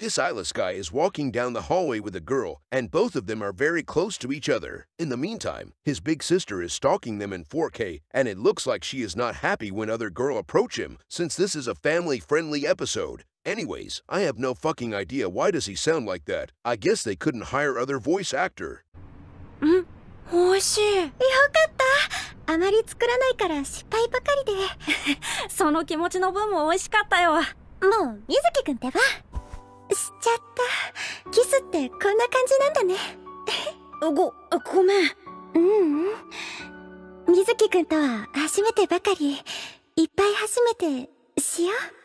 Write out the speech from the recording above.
This eyeless guy is walking down the hallway with a girl, and both of them are very close to each other. In the meantime, his big sister is stalking them in 4K, and it looks like she is not happy when other girl approach him, since this is a family-friendly episode. Anyways, I have no fucking idea why does he sound like that. I guess they couldn't hire other voice actor. Mm, おいしい。よかった。あまり作らないから失敗ばかりで。その気持ちの分も美味しかったよ。もう、みずきくんってば。ってこんな感じなんだね ごごめんううん水木くんとは初めてばかりいっぱい初めてしよう